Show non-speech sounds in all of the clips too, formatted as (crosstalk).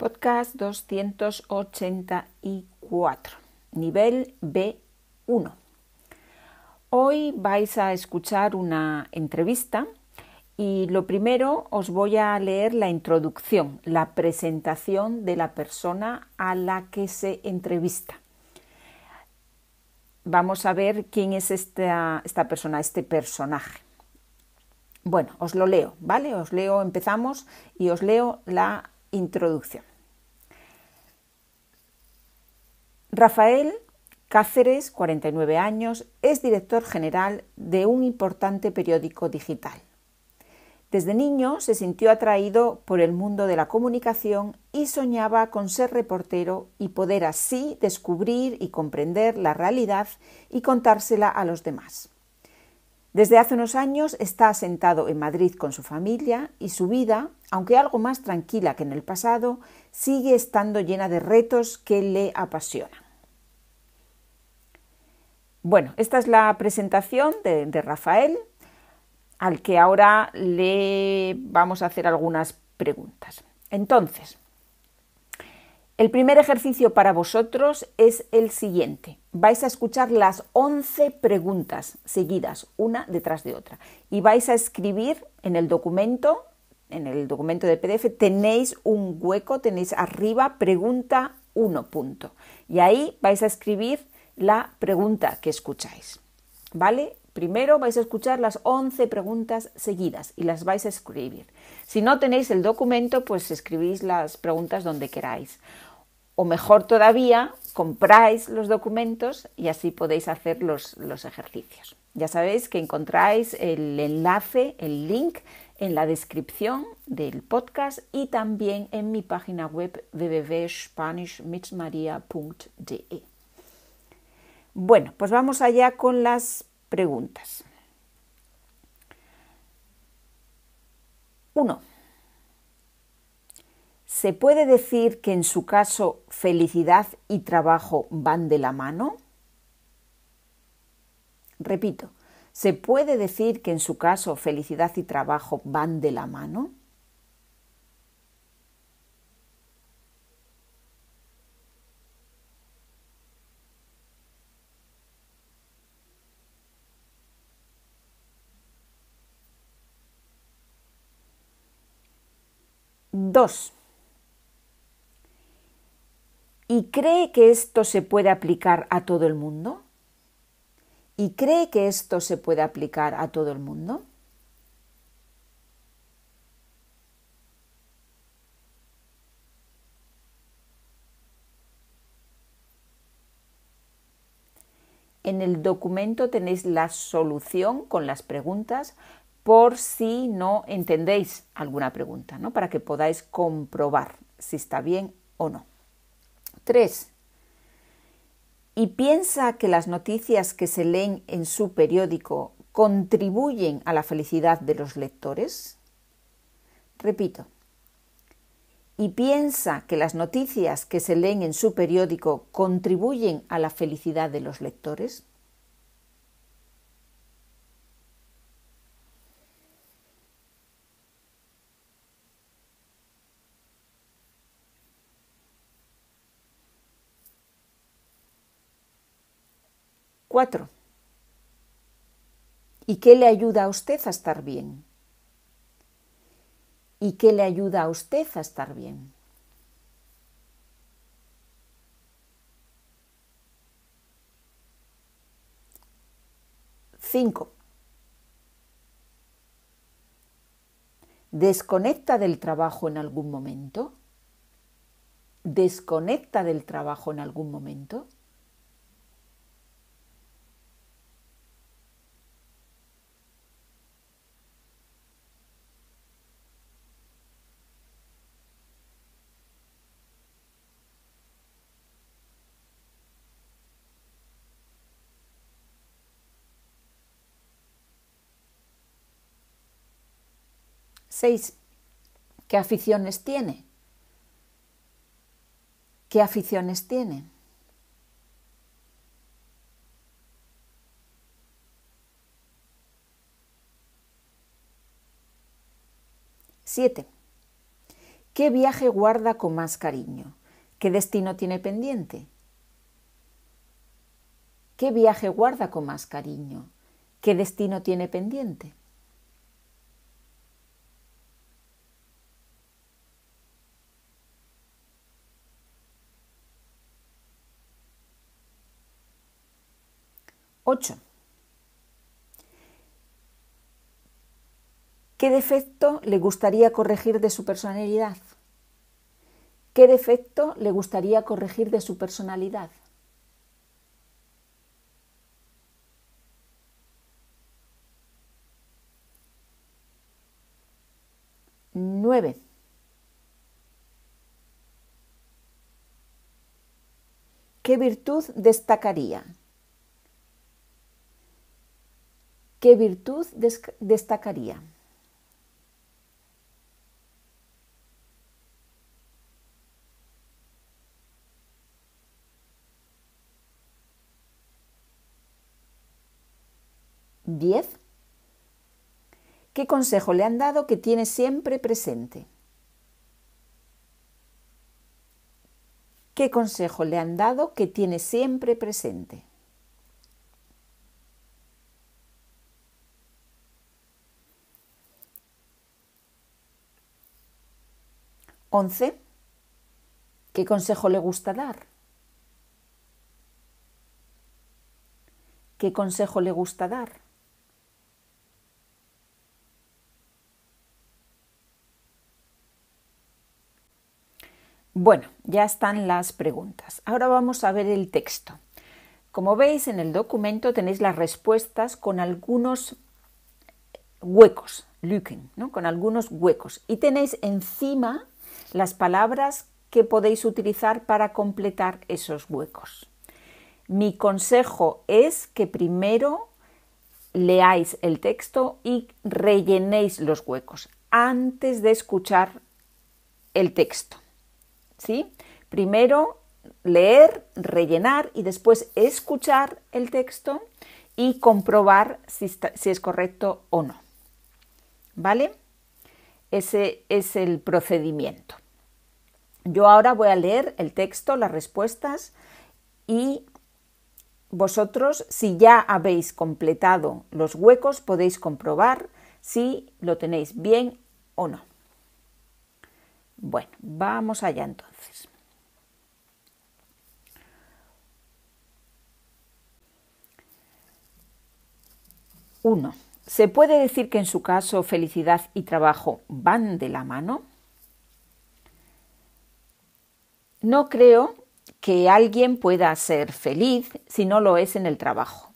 Podcast 284, nivel B1. Hoy vais a escuchar una entrevista y lo primero os voy a leer la introducción, la presentación de la persona a la que se entrevista. Vamos a ver quién es esta, esta persona, este personaje. Bueno, os lo leo, ¿vale? Os leo, empezamos y os leo la introducción. Rafael Cáceres, 49 años, es director general de un importante periódico digital. Desde niño se sintió atraído por el mundo de la comunicación y soñaba con ser reportero y poder así descubrir y comprender la realidad y contársela a los demás. Desde hace unos años está asentado en Madrid con su familia y su vida, aunque algo más tranquila que en el pasado, sigue estando llena de retos que le apasionan. Bueno, esta es la presentación de, Rafael, al que ahora le vamos a hacer algunas preguntas. Entonces, el primer ejercicio para vosotros es el siguiente. Vais a escuchar las 11 preguntas seguidas, una detrás de otra, y vais a escribir en el documento, en el documento de PDF, tenéis un hueco, tenéis arriba pregunta 1 punto, y ahí vais a escribir la pregunta que escucháis. ¿Vale? Primero vais a escuchar las 11 preguntas seguidas y las vais a escribir. Si no tenéis el documento, pues escribís las preguntas donde queráis. O mejor todavía, compráis los documentos y así podéis hacer los, ejercicios. Ya sabéis que encontráis el enlace, el link en la descripción del podcast y también en mi página web www.spanishmitchmaria.de. Bueno, pues vamos allá con las preguntas. 1. ¿Se puede decir que en su caso felicidad y trabajo van de la mano? Repito, ¿se puede decir que en su caso felicidad y trabajo van de la mano? Dos, ¿Y cree que esto se puede aplicar a todo el mundo? ¿Y cree que esto se puede aplicar a todo el mundo? En el documento tenéis la solución con las preguntas por si no entendéis alguna pregunta, ¿no? para que podáis comprobar si está bien o no. 3. Y piensa que las noticias que se leen en su periódico contribuyen a la felicidad de los lectores. Repito, y piensa que las noticias que se leen en su periódico contribuyen a la felicidad de los lectores? Cuatro. ¿Y qué le ayuda a usted a estar bien? ¿Y qué le ayuda a usted a estar bien? Cinco. ¿Desconecta del trabajo en algún momento? ¿Desconecta del trabajo en algún momento? 6. ¿Qué aficiones tiene? ¿Qué aficiones tiene? Siete. ¿Qué viaje guarda con más cariño? ¿Qué destino tiene pendiente? ¿Qué viaje guarda con más cariño? ¿Qué destino tiene pendiente? ¿Qué defecto le gustaría corregir de su personalidad? ¿Qué defecto le gustaría corregir de su personalidad? Nueve. ¿Qué virtud destacaría? ¿Qué virtud destacaría? Diez. ¿Qué consejo le han dado que tiene siempre presente? ¿Qué consejo le han dado que tiene siempre presente? 11. ¿Qué consejo le gusta dar? ¿Qué consejo le gusta dar? Bueno, ya están las preguntas. Ahora vamos a ver el texto. Como veis en el documento tenéis las respuestas con algunos huecos, lücken, ¿no? con algunos huecos. Y tenéis encima las palabras que podéis utilizar para completar esos huecos. Mi consejo es que primero leáis el texto y rellenéis los huecos antes de escuchar el texto. ¿Sí? Primero leer, rellenar y después escuchar el texto y comprobar si, si es correcto o no. ¿Vale? Ese es el procedimiento. Yo ahora voy a leer el texto, las respuestas y vosotros, si ya habéis completado los huecos, podéis comprobar si lo tenéis bien o no. Bueno, vamos allá entonces. Uno. ¿Se puede decir que en su caso felicidad y trabajo van de la mano? No creo que alguien pueda ser feliz si no lo es en el trabajo.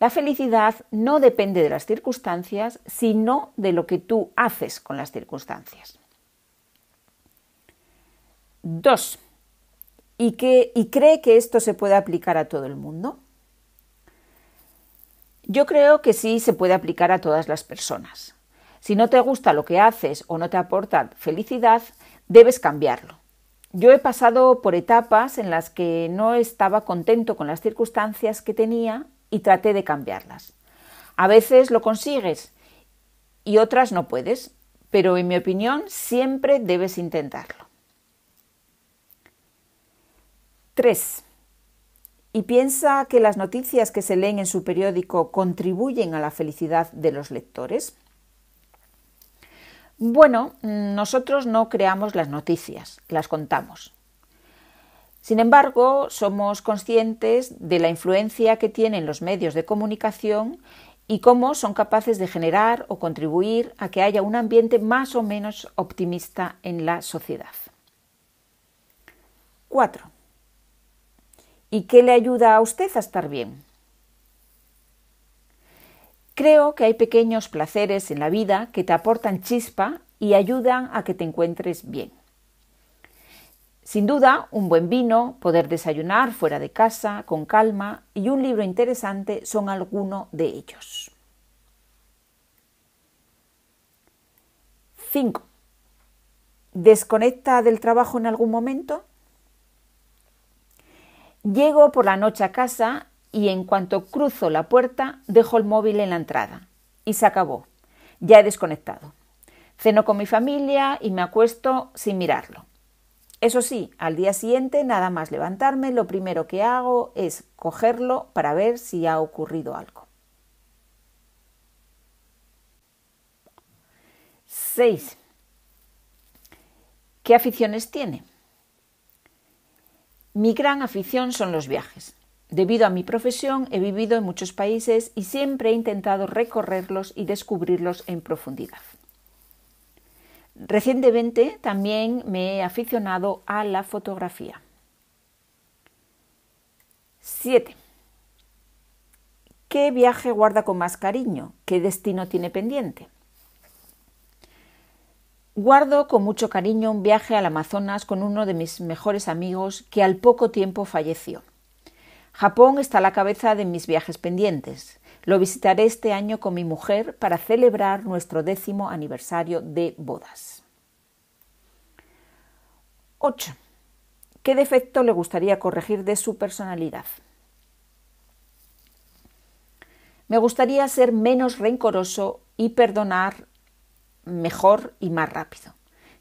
La felicidad no depende de las circunstancias, sino de lo que tú haces con las circunstancias. 2. ¿Y, ¿Y cree que esto se puede aplicar a todo el mundo? Yo creo que sí se puede aplicar a todas las personas. Si no te gusta lo que haces o no te aporta felicidad, debes cambiarlo. Yo he pasado por etapas en las que no estaba contento con las circunstancias que tenía y traté de cambiarlas. A veces lo consigues y otras no puedes, pero en mi opinión siempre debes intentarlo. 3 y piensa que las noticias que se leen en su periódico contribuyen a la felicidad de los lectores? Bueno, nosotros no creamos las noticias, las contamos. Sin embargo, somos conscientes de la influencia que tienen los medios de comunicación y cómo son capaces de generar o contribuir a que haya un ambiente más o menos optimista en la sociedad. 4 y qué le ayuda a usted a estar bien. Creo que hay pequeños placeres en la vida que te aportan chispa y ayudan a que te encuentres bien. Sin duda, un buen vino, poder desayunar fuera de casa, con calma y un libro interesante son alguno de ellos. 5. ¿Desconecta del trabajo en algún momento? Llego por la noche a casa y en cuanto cruzo la puerta dejo el móvil en la entrada. Y se acabó. Ya he desconectado. Ceno con mi familia y me acuesto sin mirarlo. Eso sí, al día siguiente, nada más levantarme, lo primero que hago es cogerlo para ver si ha ocurrido algo. 6. ¿Qué aficiones tiene? Mi gran afición son los viajes. Debido a mi profesión he vivido en muchos países y siempre he intentado recorrerlos y descubrirlos en profundidad. Recientemente también me he aficionado a la fotografía. 7. ¿Qué viaje guarda con más cariño? ¿Qué destino tiene pendiente? Guardo con mucho cariño un viaje al Amazonas con uno de mis mejores amigos que al poco tiempo falleció. Japón está a la cabeza de mis viajes pendientes. Lo visitaré este año con mi mujer para celebrar nuestro décimo aniversario de bodas. 8. ¿Qué defecto le gustaría corregir de su personalidad? Me gustaría ser menos rencoroso y perdonar mejor y más rápido.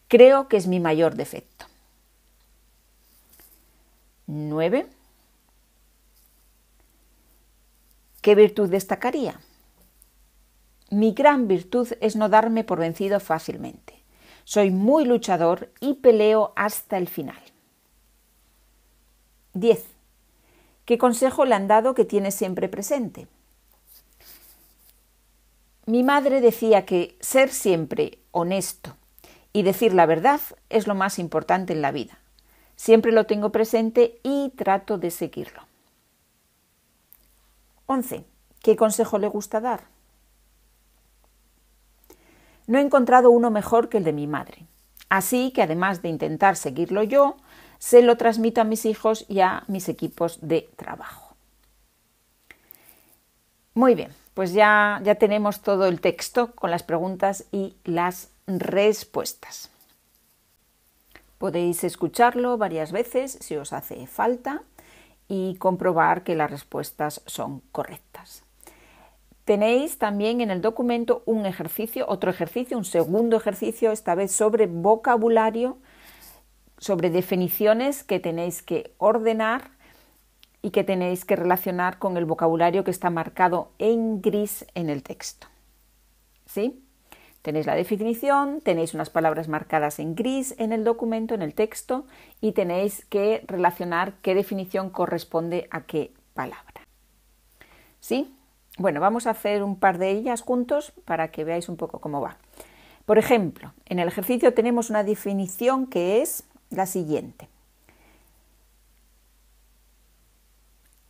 Creo que es mi mayor defecto. 9. ¿Qué virtud destacaría? Mi gran virtud es no darme por vencido fácilmente. Soy muy luchador y peleo hasta el final. 10. ¿Qué consejo le han dado que tiene siempre presente? Mi madre decía que ser siempre honesto y decir la verdad es lo más importante en la vida. Siempre lo tengo presente y trato de seguirlo. 11. ¿Qué consejo le gusta dar? No he encontrado uno mejor que el de mi madre. Así que además de intentar seguirlo yo, se lo transmito a mis hijos y a mis equipos de trabajo. Muy bien, pues ya, ya tenemos todo el texto con las preguntas y las respuestas. Podéis escucharlo varias veces si os hace falta y comprobar que las respuestas son correctas. Tenéis también en el documento un ejercicio, otro ejercicio, un segundo ejercicio, esta vez sobre vocabulario, sobre definiciones que tenéis que ordenar y que tenéis que relacionar con el vocabulario que está marcado en gris en el texto. ¿Sí? Tenéis la definición, tenéis unas palabras marcadas en gris en el documento, en el texto, y tenéis que relacionar qué definición corresponde a qué palabra. ¿Sí? Bueno, vamos a hacer un par de ellas juntos para que veáis un poco cómo va. Por ejemplo, en el ejercicio tenemos una definición que es la siguiente.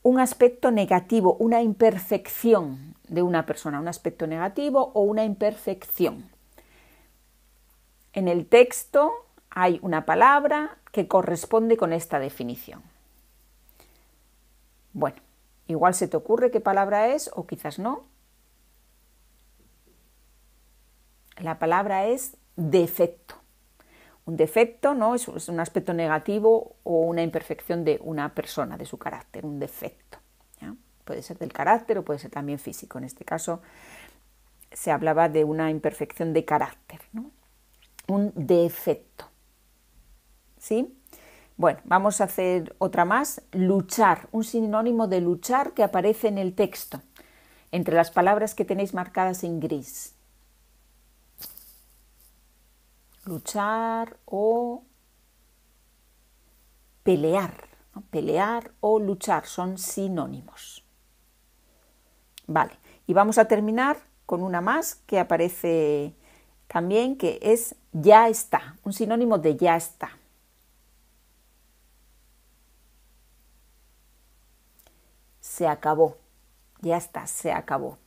un aspecto negativo, una imperfección de una persona, un aspecto negativo o una imperfección. En el texto hay una palabra que corresponde con esta definición. Bueno, igual se te ocurre qué palabra es o quizás no. La palabra es defecto un defecto, ¿no? Es, un aspecto negativo o una imperfección de una persona, de su carácter, un defecto. Puede ser del carácter o puede ser también físico. En este caso se hablaba de una imperfección de carácter, ¿no? Un defecto. ¿Sí? Bueno, vamos a hacer otra más. Luchar, un sinónimo de luchar que aparece en el texto, entre las palabras que tenéis marcadas en gris. luchar o pelear. Pelear o luchar son sinónimos. Vale, y vamos a terminar con una más que aparece también, que es ya está, un sinónimo de ya está. Se acabó, ya está, se acabó.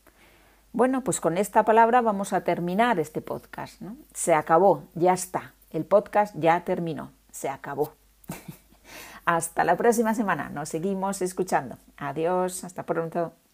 Bueno, pues con esta palabra vamos a terminar este podcast. Se acabó, ya está. El podcast ya terminó, se acabó. (laughs) hasta la próxima semana, nos seguimos escuchando. Adiós, hasta pronto.